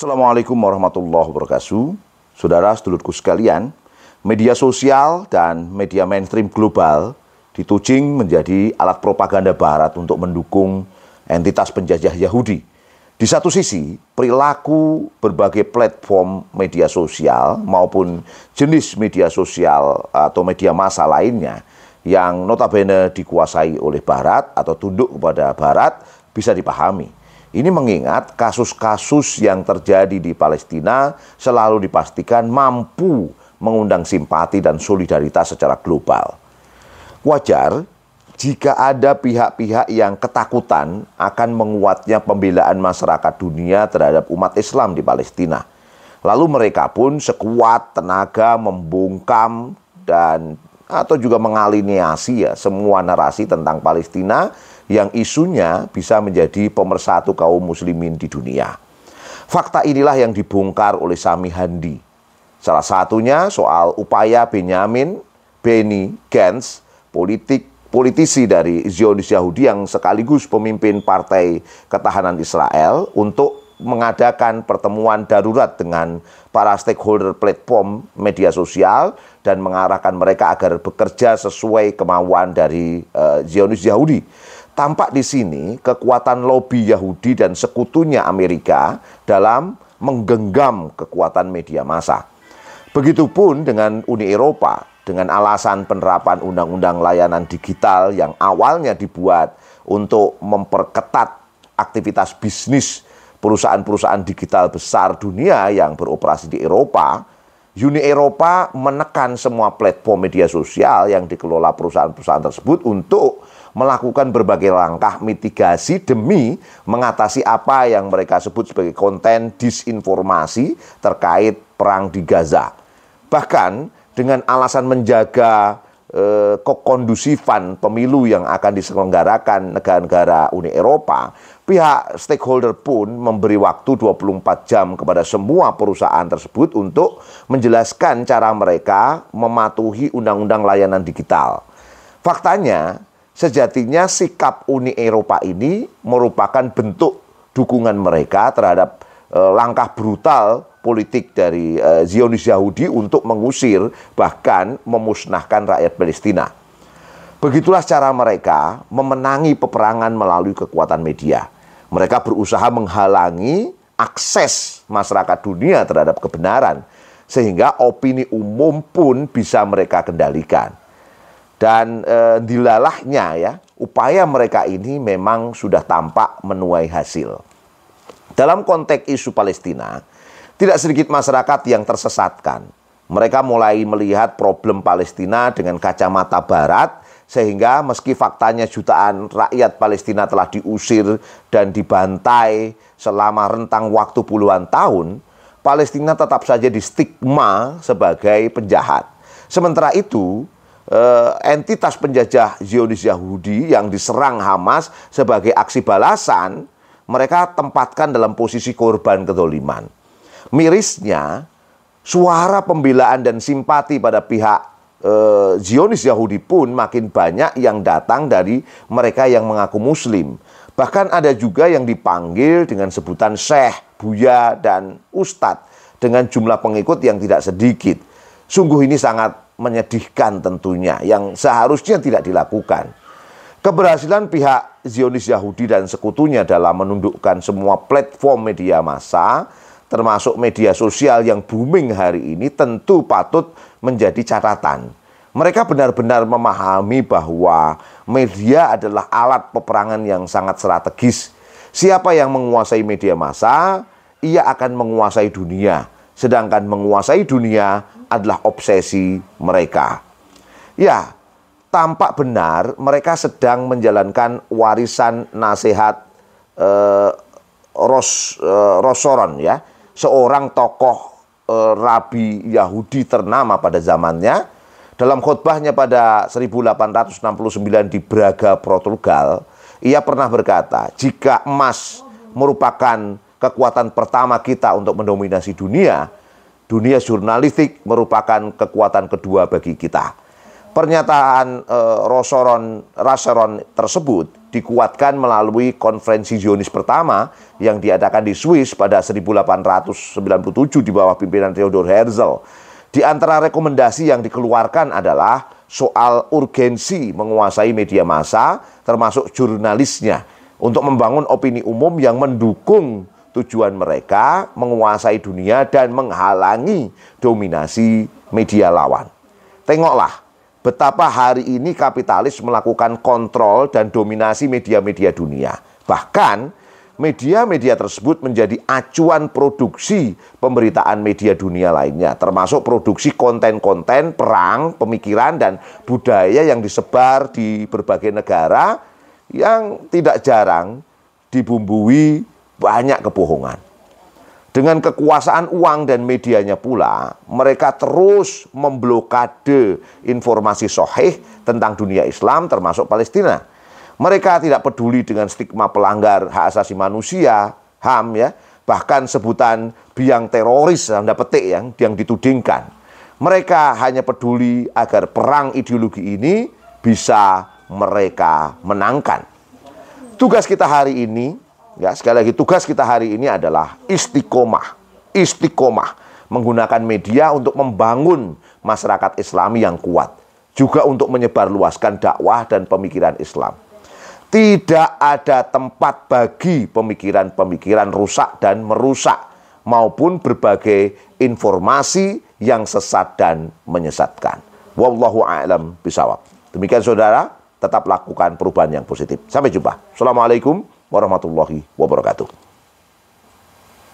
Assalamualaikum warahmatullahi wabarakatuh. Saudara sedulurku sekalian, media sosial dan media mainstream global ditujing menjadi alat propaganda barat untuk mendukung entitas penjajah Yahudi. Di satu sisi, perilaku berbagai platform media sosial maupun jenis media sosial atau media massa lainnya yang notabene dikuasai oleh Barat atau tunduk kepada Barat bisa dipahami. Ini mengingat kasus-kasus yang terjadi di Palestina selalu dipastikan mampu mengundang simpati dan solidaritas secara global. Wajar jika ada pihak-pihak yang ketakutan akan menguatnya pembelaan masyarakat dunia terhadap umat Islam di Palestina. Lalu mereka pun sekuat tenaga membungkam dan atau juga mengaliniasi ya semua narasi tentang Palestina yang isunya bisa menjadi pemersatu kaum muslimin di dunia. Fakta inilah yang dibongkar oleh Sami Handi. Salah satunya soal upaya Benyamin Benny Gantz, politik politisi dari Zionis Yahudi yang sekaligus pemimpin Partai Ketahanan Israel untuk mengadakan pertemuan darurat dengan para stakeholder platform media sosial dan mengarahkan mereka agar bekerja sesuai kemauan dari uh, Zionis Yahudi. Tampak di sini kekuatan lobi Yahudi dan sekutunya Amerika dalam menggenggam kekuatan media massa. Begitupun dengan Uni Eropa dengan alasan penerapan undang-undang layanan digital yang awalnya dibuat untuk memperketat aktivitas bisnis perusahaan-perusahaan digital besar dunia yang beroperasi di Eropa Uni Eropa menekan semua platform media sosial yang dikelola perusahaan-perusahaan tersebut untuk melakukan berbagai langkah mitigasi demi mengatasi apa yang mereka sebut sebagai konten disinformasi terkait perang di Gaza. Bahkan dengan alasan menjaga Eh, kekondusifan pemilu yang akan diselenggarakan negara-negara Uni Eropa, pihak stakeholder pun memberi waktu 24 jam kepada semua perusahaan tersebut untuk menjelaskan cara mereka mematuhi undang-undang layanan digital. Faktanya, sejatinya sikap Uni Eropa ini merupakan bentuk dukungan mereka terhadap eh, langkah brutal politik dari uh, Zionis Yahudi untuk mengusir bahkan memusnahkan rakyat Palestina. Begitulah cara mereka memenangi peperangan melalui kekuatan media. Mereka berusaha menghalangi akses masyarakat dunia terhadap kebenaran sehingga opini umum pun bisa mereka kendalikan. Dan e, dilalahnya ya, upaya mereka ini memang sudah tampak menuai hasil. Dalam konteks isu Palestina, tidak sedikit masyarakat yang tersesatkan. Mereka mulai melihat problem Palestina dengan kacamata Barat, sehingga meski faktanya jutaan rakyat Palestina telah diusir dan dibantai selama rentang waktu puluhan tahun, Palestina tetap saja distigma sebagai penjahat. Sementara itu, eh, entitas penjajah Zionis Yahudi yang diserang Hamas sebagai aksi balasan, mereka tempatkan dalam posisi korban kedoliman. Mirisnya, suara pembelaan dan simpati pada pihak eh, Zionis Yahudi pun makin banyak yang datang dari mereka yang mengaku Muslim. Bahkan ada juga yang dipanggil dengan sebutan Syekh, Buya, dan Ustadz dengan jumlah pengikut yang tidak sedikit. Sungguh ini sangat menyedihkan tentunya yang seharusnya tidak dilakukan. Keberhasilan pihak Zionis Yahudi dan sekutunya dalam menundukkan semua platform media massa termasuk media sosial yang booming hari ini tentu patut menjadi catatan. Mereka benar-benar memahami bahwa media adalah alat peperangan yang sangat strategis. Siapa yang menguasai media massa, ia akan menguasai dunia, sedangkan menguasai dunia adalah obsesi mereka. Ya, tampak benar mereka sedang menjalankan warisan nasihat eh, Ros eh, Rosoron ya seorang tokoh e, rabi Yahudi ternama pada zamannya dalam khotbahnya pada 1869 di Braga Portugal ia pernah berkata jika emas merupakan kekuatan pertama kita untuk mendominasi dunia dunia jurnalistik merupakan kekuatan kedua bagi kita pernyataan e, Rosoron Raseron tersebut dikuatkan melalui konferensi Zionis pertama yang diadakan di Swiss pada 1897 di bawah pimpinan Theodor Herzl. Di antara rekomendasi yang dikeluarkan adalah soal urgensi menguasai media massa termasuk jurnalisnya untuk membangun opini umum yang mendukung tujuan mereka menguasai dunia dan menghalangi dominasi media lawan. Tengoklah betapa hari ini kapitalis melakukan kontrol dan dominasi media-media dunia. Bahkan media-media tersebut menjadi acuan produksi pemberitaan media dunia lainnya, termasuk produksi konten-konten perang, pemikiran, dan budaya yang disebar di berbagai negara yang tidak jarang dibumbui banyak kebohongan. Dengan kekuasaan uang dan medianya pula, mereka terus memblokade informasi sohih tentang dunia Islam termasuk Palestina. Mereka tidak peduli dengan stigma pelanggar hak asasi manusia, HAM ya, bahkan sebutan biang teroris Anda petik yang yang ditudingkan. Mereka hanya peduli agar perang ideologi ini bisa mereka menangkan. Tugas kita hari ini Ya, sekali lagi tugas kita hari ini adalah istiqomah. Istiqomah menggunakan media untuk membangun masyarakat Islami yang kuat, juga untuk menyebarluaskan dakwah dan pemikiran Islam. Tidak ada tempat bagi pemikiran-pemikiran rusak dan merusak maupun berbagai informasi yang sesat dan menyesatkan. Wallahu a'lam bisawab. Demikian saudara, tetap lakukan perubahan yang positif. Sampai jumpa. Assalamualaikum warahmatullahi wabarakatuh.